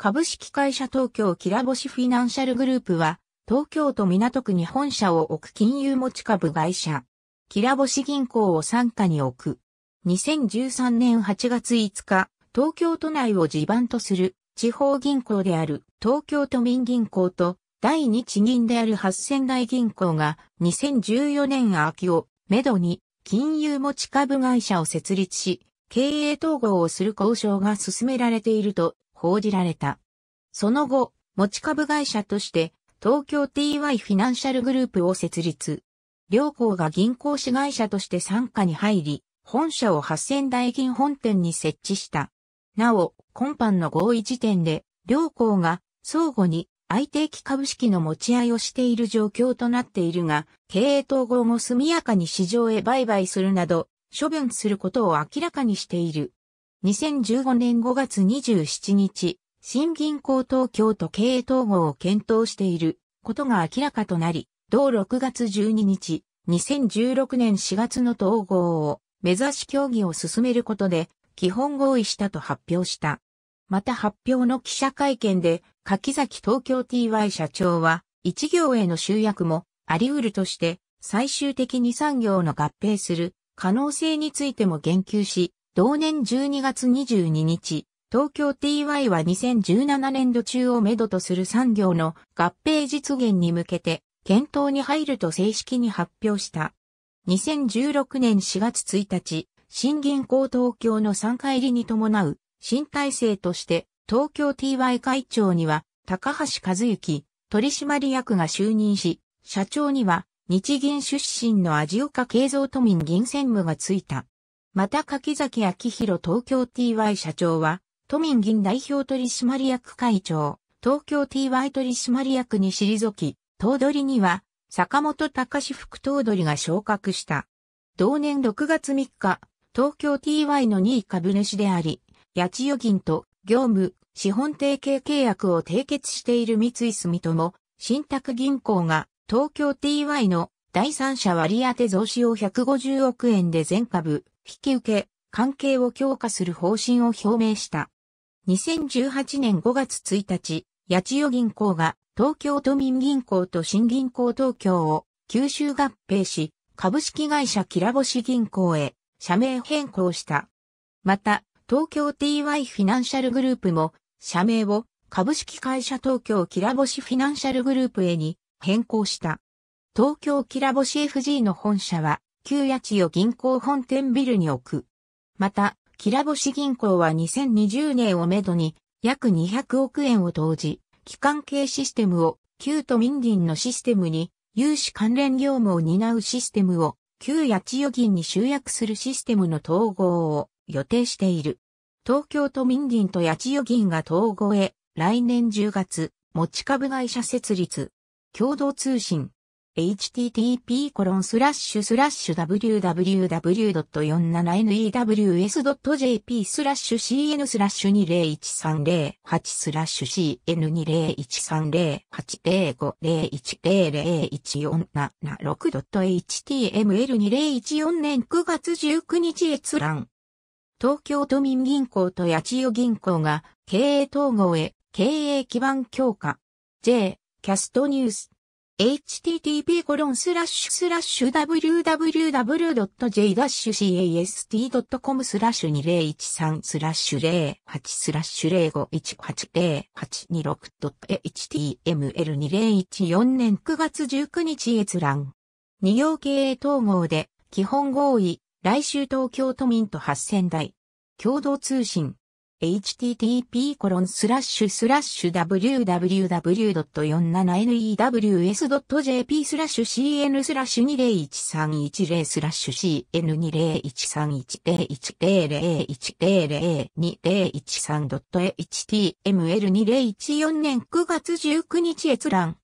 株式会社東京きらぼしフィナンシャルグループは、東京都港区に本社を置く金融持ち株会社。きらぼし銀行を傘下に置く。2013年8月5日、東京都内を地盤とする地方銀行である東京都民銀行と第二地銀である八仙台銀行が2014年秋をめどに金融持ち株会社を設立し、経営統合をする交渉が進められていると報じられた。その後、持ち株会社として、東京 TY フィナンシャルグループを設立。両校が銀行子会社として参加に入り、本社を八千代銀本店に設置した。なお、今般の合意時点で、両校が相互に相定期株式の持ち合いをしている状況となっているが、経営統合も速やかに市場へ売買するなど、処分することを明らかにしている。2015年5月27日、新銀行東京と経営統合を検討していることが明らかとなり、同6月12日、2016年4月の統合を目指し協議を進めることで基本合意したと発表した。また発表の記者会見で柿崎東京 TY 社長は一行への集約もあり得るとして最終的に産業の合併する可能性についても言及し、同年12月22日、東京 TY は2017年度中をめどとする産業の合併実現に向けて検討に入ると正式に発表した。2016年4月1日、新銀行東京の参加入りに伴う新体制として東京 TY 会長には高橋和幸取締役が就任し、社長には日銀出身の味岡慶三都民銀専務がついた。また柿崎明弘東京 TY 社長は、都民銀代表取締役会長、東京 TY 取締役に退き、頭取には、坂本隆副頭取が昇格した。同年6月3日、東京 TY の2位株主であり、八千代銀と業務、資本提携契約を締結している三井住友、信託銀行が東京 TY の第三者割当増資を150億円で全株引き受け、関係を強化する方針を表明した。2018年5月1日、八千代銀行が東京都民銀行と新銀行東京を吸収合併し、株式会社キラボシ銀行へ社名変更した。また、東京 TY フィナンシャルグループも社名を株式会社東京キラボシフィナンシャルグループへに変更した。東京キラボシ FG の本社は旧八千代銀行本店ビルに置く。また、きらぼ銀行は2020年をめどに約200億円を投じ、機関系システムを旧都民銀のシステムに融資関連業務を担うシステムを旧八千代銀に集約するシステムの統合を予定している。東京都民銀と八千代銀が統合へ来年10月持ち株会社設立。共同通信、http://www.47news.jp スラッシュ cn スラッシュ2 0 1 3 0 8スラッシュ c n 2 0 1 3 0 8 0 5 0 1 0 0 1 4 7 6 h t m l 2 0 1 4年9月19日閲覧。東京都民銀行と八千代銀行が経営統合へ経営基盤強化。J、キャストニュース。http://www.j-cast.com スラッシュ2013スラッシュ08スラッシュ 05180826.html2014 年9月19日閲覧。二行経営統合で基本合意、来週東京都民と8000台。共同通信。http://www.47news.jp スラッシュ cn スラッシュ20131スラッシュ cn201310101010213.html2014 年9月19日閲覧。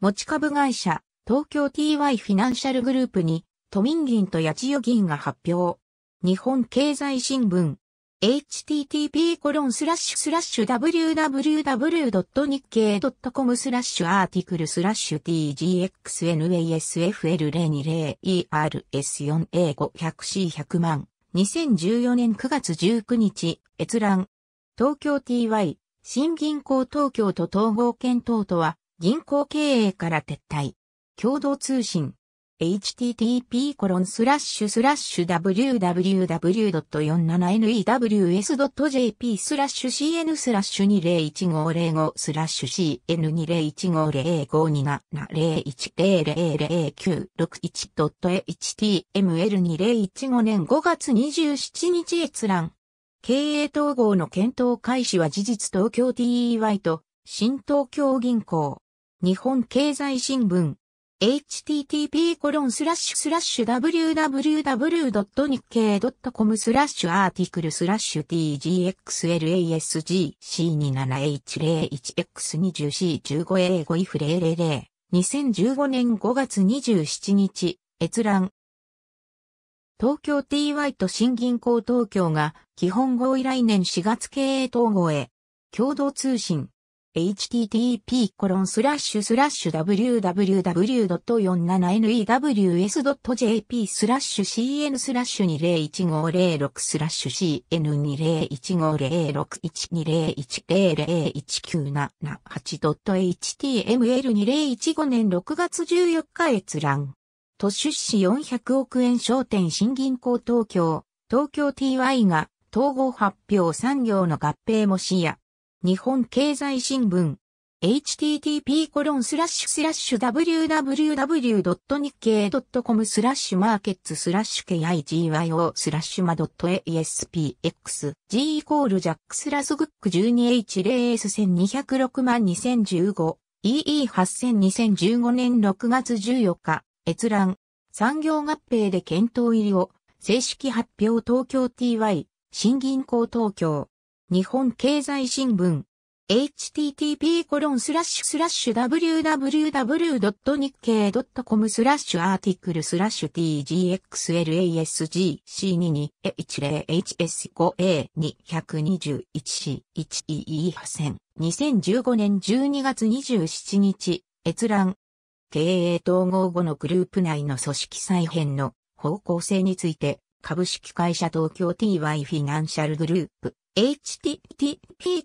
持ち株会社、東京 TY フィナンシャルグループに、都民銀と八千代銀が発表。日本経済新聞。http://www. 日経 .com スラッシュアーティクルスラッシュ tgxnasfl020ERS4A500C100 万2014年9月19日閲覧東京 TY 新銀行東京と統合検討とは銀行経営から撤退共同通信 http://www.47news.jp スラッシュ cn スラッシュ201505スラッシュ cn2015052701000961.html2015 年5月27日閲覧。経営統合の検討開始は事実東京 TEY と新東京銀行。日本経済新聞。http://www.nikkei.com スラッシュアーティクルスラッシュ tgxlasgc27h01x20c15 a 5 if000 2015年5月27日閲覧東京 TY と新銀行東京が基本合意来年4月経営統合へ共同通信 http://www.47news.jp スラッシュ cn スラッシュ201506スラッシュ cn2015061201001978.html2015 年6月14日閲覧。都出資400億円商店新銀行東京、東京 TY が統合発表産業の合併も視野。日本経済新聞 http://www.nikkei.com スラッシュマーケッツスラッシュ KIGYO スラッシュマドット ASPX G イコールジャックスラスグック 12H0S1206 万 2015EE80002015 年6月14日閲覧産業合併で検討入りを正式発表東京 TY 新銀行東京日本経済新聞 http://www. 日経 .com スラッシュアーティクルスラッシュ t g x l a s g c 2 1 1 0 h s 5 a 2 2 1 c 1 e 8 0 2015年12月27日閲覧経営統合後のグループ内の組織再編の方向性について株式会社東京 TY フィナンシャルグループ http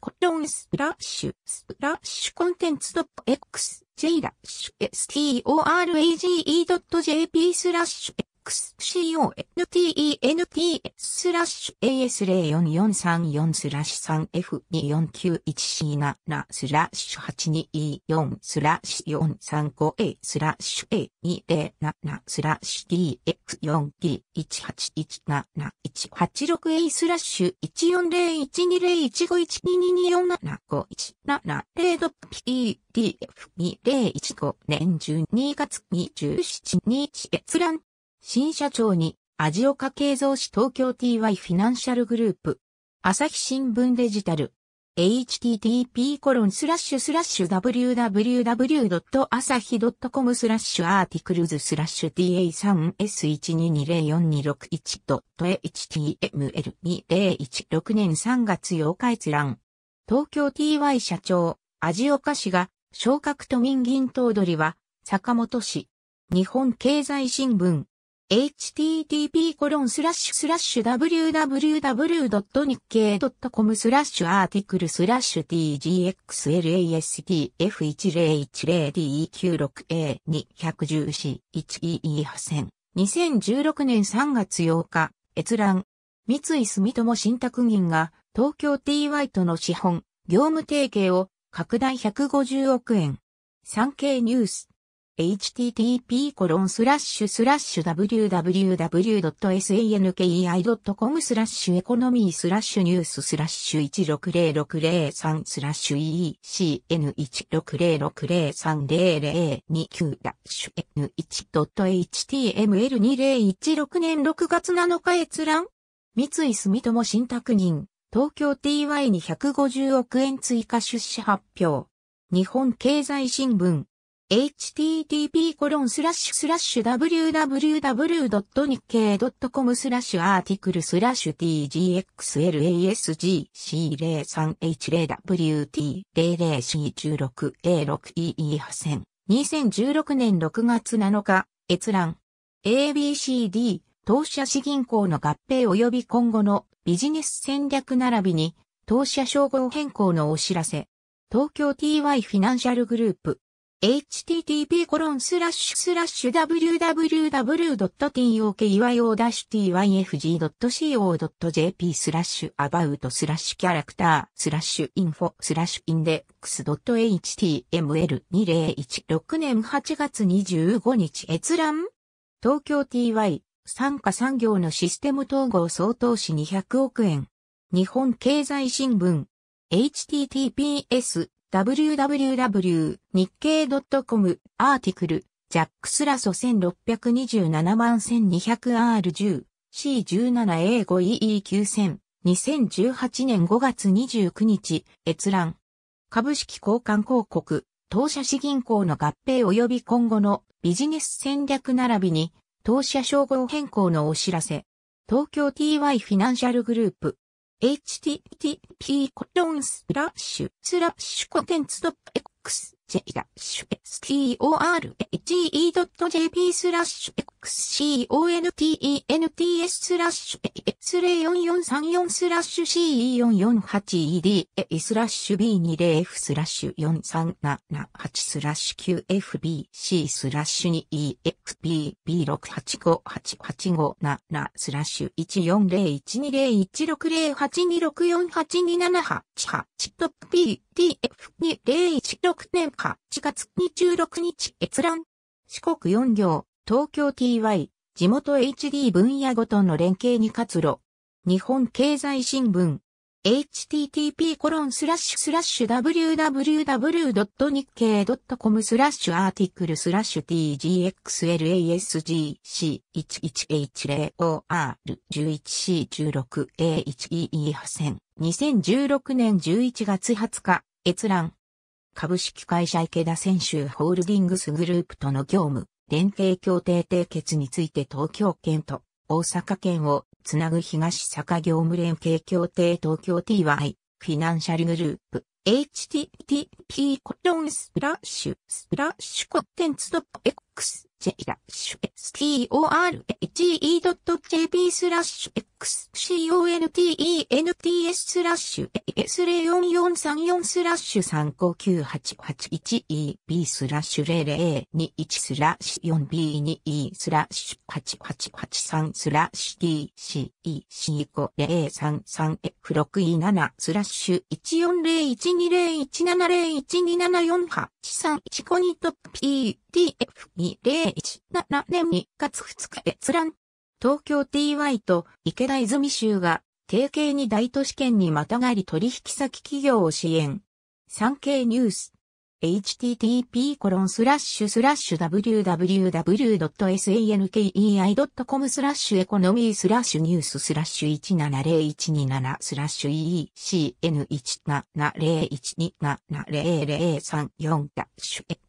コロンスラッシュスラッシュコンテンツ .x j ラッシュ storage.jp スラッシュ xcontent スラッシュ a s 0 4 4 3 4スラッシュ 3f2491c 7 7スラッシュ8 2 4スラッシュ 435a スラッシュ a207 スラッシュ d x 4 d 1 8 1 7 1 8 6 a スラッシュ140120151224751770ドッ pdf2015 年12月27日閲覧新社長に、味岡慶三氏東京 TY フィナンシャルグループ、朝日新聞デジタル、http コロンスラッシュスラッシュ www.asahi.com スラッシュアーティクルズスラッシュ ta3s1220426 と html2016 年3月8日閲覧。東京 TY 社長、味岡氏が、昇格と民銀頭取は、坂本氏。日本経済新聞。http://www.nikkei.com スラッシュアーティクルスラッシュ t g x l a s t f 1 0 1 0 d 9 6 a 2 1 0 c 1 e 8 0 2016年3月8日、閲覧。三井住友信託銀が東京 TY との資本、業務提携を拡大150億円。産経ニュース。http コロンスラッシュスラッシュ www.sankei.com スラッシュエコノミースラッシュニューススラッシュ160603スラッシュ ECN1606030029 ダッシュ N1.html2016 年6月7日閲覧三井住友信託人東京 TY に150億円追加出資発表日本経済新聞 http://www.nikkei.com スラッシュアーティクルスラッシュ tgxlasgc03h0wt00c16a6ee8000 2016年6月7日、閲覧。ABCD、当社市銀行の合併及び今後のビジネス戦略並びに、当社称号変更のお知らせ。東京 TY フィナンシャルグループ。http://www.tokyo-tyfg.co.jp スラッシュアバウトスラッシュキャラクタースラッシュインフォスラッシュインデックス .html2016 年8月25日閲覧東京 TY 参加産業のシステム統合総投資200億円日本経済新聞 https www 日経 .com アーティクルジャックスラソ1627万 1200R10 C17A5EE9000 2018年5月29日閲覧株式交換広告当社市銀行の合併及び今後のビジネス戦略並びに当社称号変更のお知らせ東京 TY フィナンシャルグループ http:// コンテンツ .x j ェイダッ storage.jp スラッシュ xcontent s スラッシュ x0443 スラッシュ c 4 4 8 e d a スラッシュ b20f スラッシュ4378スラッシュ q f b c スラッシュ2 e x b b 6 8 5 8 8 5 7スラッシュ1401201608264827888トップ p TF2016 年か4月26日閲覧。四国4行、東京 TY、地元 HD 分野ごとの連携に活路。日本経済新聞。http コロンスラッシュスラッシュ www.nikkei.com スラッシュアーティクルスラッシュ tgxlasgc11h0or11c16a1ee8000 2016年11月20日閲覧。株式会社池田選手ホールディングスグループとの業務、連携協定締結について東京圏と大阪圏をつなぐ東坂業務連携協定東京 TY フィナンシャルグループ http コロンスプラッシュスプラッシュコンテンツ .x チェイラッシュ storhe.jp スラッシュ xconten.ts スラッシュ s0443 4スラッシュ 359881eb スラッシュ0021スラッシュ 4b2e スラッシュ8883スラッシュ d c e c 5 0 3 3 f 6 e 7スラッシュ1401201701274波3 1 5 f 2 0 1 7年2月2日閲覧。東京 TY と池田泉州が提携に大都市圏にまたがり取引先企業を支援。産経ニュース。http://www.sankei.com スラッシュエコノミースラッシュニューススラッシュ17017スラッシュ e c n 1 7 0 1 2 7 0 0 3ダ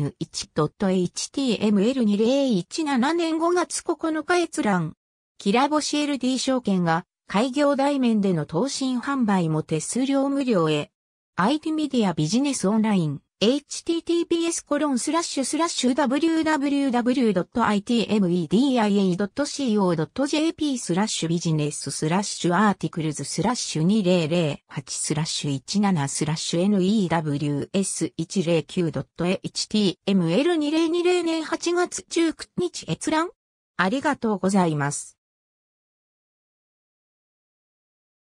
N1.html2017 年5月9日閲覧。キラボシ LD 証券が開業代面での投信販売も手数料無料へ。IT メディアビジネスオンライン。https コロンスラッシュスラッシュ www.itmedia.co.jp スラッシュビジネススラッシュアーティクルズスラッシュ2008スラッシュ17スラッシュ news109.html2020 年8月19日閲覧ありがとうございます。